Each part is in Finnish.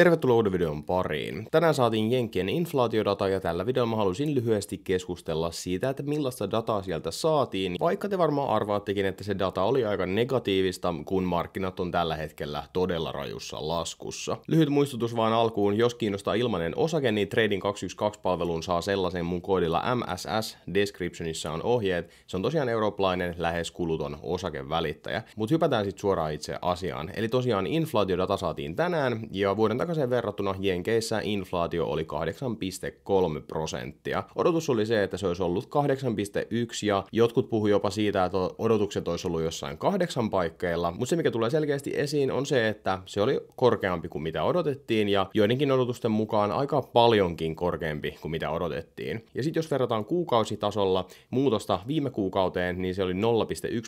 Tervetuloa uuden videon pariin. Tänään saatiin Jenkkien inflaatiodata ja tällä videolla mä halusin lyhyesti keskustella siitä, että millaista dataa sieltä saatiin, vaikka te varmaan arvaattekin, että se data oli aika negatiivista, kun markkinat on tällä hetkellä todella rajussa laskussa. Lyhyt muistutus vaan alkuun, jos kiinnostaa ilmanen osake, niin Trading212-palvelun saa sellaisen mun koodilla MSS, descriptionissa on ohjeet, se on tosiaan eurooppalainen lähes kuluton osakevälittäjä. Mut hypätään sitten suoraan itse asiaan. Eli tosiaan inflaatiodata saatiin tänään ja vuoden aikaiseen verrattuna Jenkeissä inflaatio oli 8,3 prosenttia. Odotus oli se, että se olisi ollut 8,1 ja jotkut puhuivat jopa siitä, että odotukset olisi ollut jossain kahdeksan paikkeilla, mutta se mikä tulee selkeästi esiin on se, että se oli korkeampi kuin mitä odotettiin ja joidenkin odotusten mukaan aika paljonkin korkeampi kuin mitä odotettiin. Ja sitten jos verrataan kuukausitasolla muutosta viime kuukauteen, niin se oli 0,1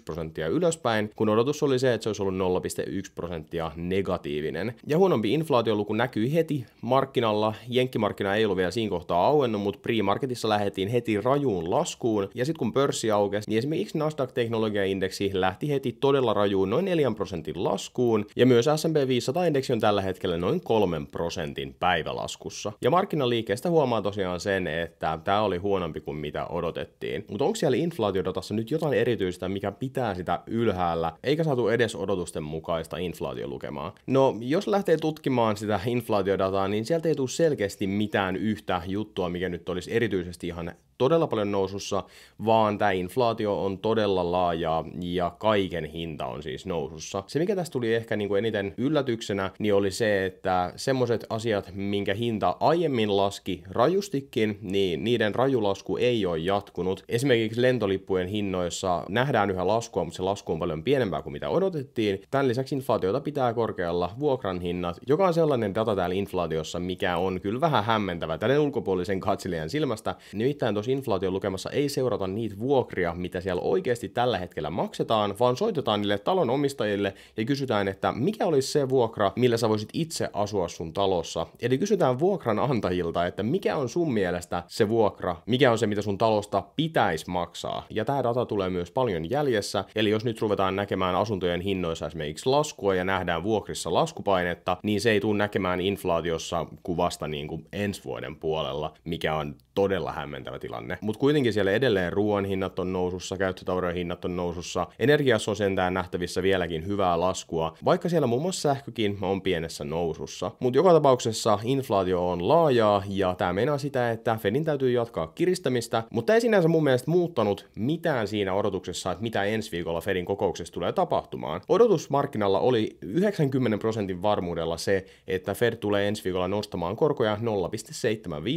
prosenttia ylöspäin, kun odotus oli se, että se olisi ollut 0,1 prosenttia negatiivinen. Ja huonompi inflaatioluku kun näkyi heti markkinalla. Jenkkimarkkina ei ollut vielä siinä kohtaa auennut, mutta pre-marketissa lähdettiin heti rajuun laskuun. Ja sitten kun pörssi aukesi, niin esimerkiksi Nasdaq-teknologiaindeksi lähti heti todella rajuun noin 4 prosentin laskuun. Ja myös S&P 500-indeksi on tällä hetkellä noin 3 prosentin päivälaskussa. Ja markkinaliikkeestä huomaa tosiaan sen, että tämä oli huonompi kuin mitä odotettiin. Mutta onko siellä inflaatiodatassa nyt jotain erityistä, mikä pitää sitä ylhäällä, eikä saatu edes odotusten mukaista inflaatiolukemaa? No, jos lähtee tutkimaan sitä sitä inflaatiodataa, niin sieltä ei tule selkeästi mitään yhtä juttua, mikä nyt olisi erityisesti ihan todella paljon nousussa, vaan tämä inflaatio on todella laajaa ja kaiken hinta on siis nousussa. Se, mikä tässä tuli ehkä niin kuin eniten yllätyksenä, niin oli se, että semmoiset asiat, minkä hinta aiemmin laski rajustikin, niin niiden rajulasku ei ole jatkunut. Esimerkiksi lentolippujen hinnoissa nähdään yhä laskua, mutta se lasku on paljon pienempää kuin mitä odotettiin. Tämän lisäksi inflaatiota pitää korkealla vuokran hinnat, joka on sellainen sellainen data täällä inflaatiossa, mikä on kyllä vähän hämmentävä tälle ulkopuolisen katselijan silmästä. Nimittäin tuossa inflaation lukemassa ei seurata niitä vuokria, mitä siellä oikeasti tällä hetkellä maksetaan, vaan soitetaan niille talon omistajille ja kysytään, että mikä olisi se vuokra, millä sä voisit itse asua sun talossa. Eli kysytään vuokranantajilta, että mikä on sun mielestä se vuokra, mikä on se, mitä sun talosta pitäisi maksaa. Ja tämä data tulee myös paljon jäljessä, eli jos nyt ruvetaan näkemään asuntojen hinnoissa esimerkiksi laskua ja nähdään vuokrissa laskupainetta, niin se ei tule näkemään inflaatiossa kuvasta niin kuin ensi vuoden puolella, mikä on todella hämmentävä tilanne. Mutta kuitenkin siellä edelleen ruoan hinnat on nousussa, käyttötavarojen hinnat on nousussa, energiassa on sentään nähtävissä vieläkin hyvää laskua, vaikka siellä muun muassa sähkökin on pienessä nousussa. Mutta joka tapauksessa inflaatio on laajaa ja tämä meinaa sitä, että Fedin täytyy jatkaa kiristämistä, mutta ei sinänsä mun mielestä muuttanut mitään siinä odotuksessa, että mitä ensi viikolla Fedin kokouksessa tulee tapahtumaan. Odotusmarkkinalla oli 90 prosentin varmuudella se, että Fed tulee ensi viikolla nostamaan korkoja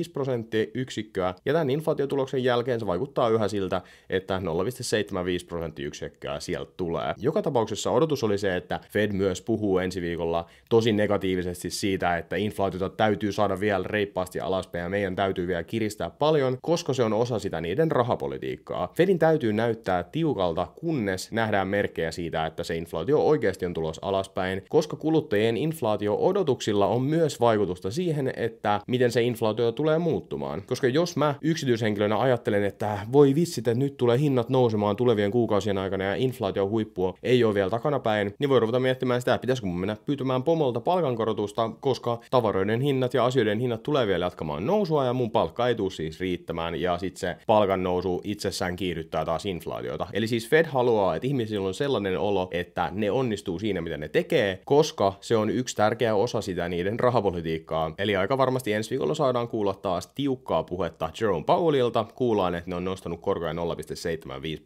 0,75 prosenttia yksi yksikköä, ja tämän inflaatiotuloksen jälkeen se vaikuttaa yhä siltä, että 0,75 prosenttiyksikköä sieltä tulee. Joka tapauksessa odotus oli se, että Fed myös puhuu ensi viikolla tosi negatiivisesti siitä, että inflaatiota täytyy saada vielä reippaasti alaspäin ja meidän täytyy vielä kiristää paljon, koska se on osa sitä niiden rahapolitiikkaa. Fedin täytyy näyttää tiukalta, kunnes nähdään merkkejä siitä, että se inflaatio oikeasti on tulos alaspäin, koska kuluttajien inflaatio-odotuksilla on myös vaikutusta siihen, että miten se inflaatio tulee muuttumaan. Koska jos mä yksityishenkilönä ajattelen, että voi vitsi, että nyt tulee hinnat nousemaan tulevien kuukausien aikana ja inflaation huippua ei ole vielä päin, niin voi ruveta miettimään sitä, että pitäisikö mun mennä pyytämään pomolta palkankorotusta, koska tavaroiden hinnat ja asioiden hinnat tulee vielä jatkamaan nousua ja mun palkka ei tule siis riittämään ja sitten se palkan nousu itsessään kiihdyttää taas inflaatiota. Eli siis Fed haluaa, että ihmisillä on sellainen olo, että ne onnistuu siinä, mitä ne tekee, koska se on yksi tärkeä osa sitä niiden rahapolitiikkaa. Eli aika varmasti ensi viikolla saadaan kuulla taas tiukkaa puhetta joukkuetta Jerome Powellilta kuullaan, että ne on nostanut korkoja 0,75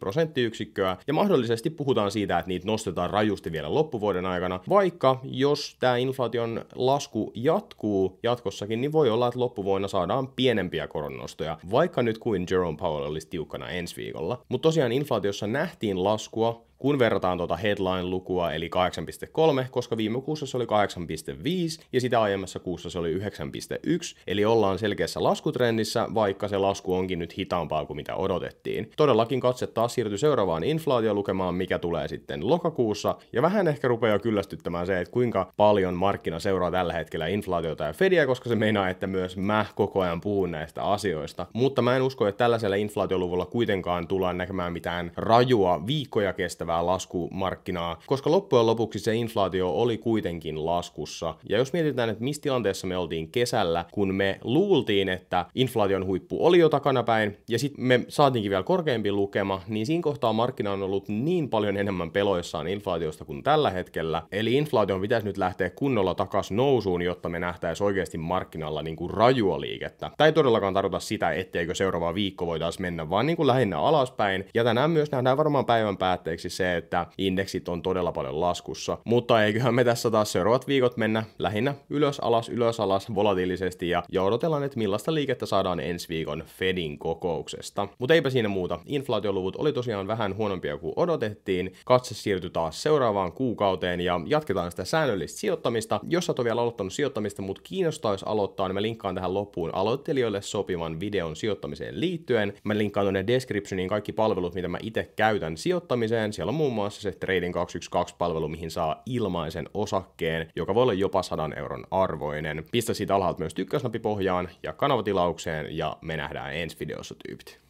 prosenttiyksikköä, ja mahdollisesti puhutaan siitä, että niitä nostetaan rajusti vielä loppuvuoden aikana, vaikka jos tämä inflaation lasku jatkuu jatkossakin, niin voi olla, että loppuvuonna saadaan pienempiä koronnostoja, vaikka nyt kuin Jerome Powell olisi tiukkana ensi viikolla. Mutta tosiaan inflaatiossa nähtiin laskua, kun verrataan tuota headline-lukua eli 8.3, koska viime kuussa se oli 8.5 ja sitä aiemmassa kuussa se oli 9.1, eli ollaan selkeässä laskutrendissä, vaikka se lasku onkin nyt hitaampaa kuin mitä odotettiin. Todellakin katse taas siirtyi seuraavaan inflaatiolukemaan, mikä tulee sitten lokakuussa, ja vähän ehkä rupeaa kyllästyttämään se, että kuinka paljon markkina seuraa tällä hetkellä inflaatiota ja Fedia, koska se meinaa, että myös mä koko ajan puhun näistä asioista. Mutta mä en usko, että tällaisella inflaatioluvulla kuitenkaan tullaan näkemään mitään rajua viikkoja kestävää merkittävää laskumarkkinaa, koska loppujen lopuksi se inflaatio oli kuitenkin laskussa. Ja jos mietitään, että missä tilanteessa me oltiin kesällä, kun me luultiin, että inflaation huippu oli jo takanapäin, ja sitten me saatiinkin vielä korkeampi lukema, niin siinä kohtaa markkina on ollut niin paljon enemmän peloissaan inflaatiosta kuin tällä hetkellä. Eli inflaation pitäisi nyt lähteä kunnolla takas nousuun, jotta me nähtäisiin oikeasti markkinalla niin kuin rajua liikettä. Tämä ei todellakaan tarkoita sitä, etteikö seuraava viikko voitaisiin mennä, vaan niin kuin lähinnä alaspäin. Ja tänään myös nähdään varmaan päivän päätteeksi se, että indeksit on todella paljon laskussa. Mutta eiköhän me tässä taas seuraavat viikot mennä lähinnä ylös alas, ylös alas volatiilisesti ja, ja odotellaan, että millaista liikettä saadaan ensi viikon Fedin kokouksesta. Mutta eipä siinä muuta. Inflaatioluvut oli tosiaan vähän huonompia kuin odotettiin. Katse siirtyi taas seuraavaan kuukauteen ja jatketaan sitä säännöllistä sijoittamista. Jos sä oot vielä aloittanut sijoittamista, mutta kiinnostaisi aloittaa, niin mä linkkaan tähän loppuun aloittelijoille sopivan videon sijoittamiseen liittyen. Mä linkkaan tuonne descriptioniin kaikki palvelut, mitä mä itse käytän sijoittamiseen. Siellä siellä on muun muassa se Trading 212-palvelu, mihin saa ilmaisen osakkeen, joka voi olla jopa 100 euron arvoinen. Pistä siitä alhaalta myös tykkäsnappi pohjaan ja kanavatilaukseen ja me nähdään ensi videossa tyypit.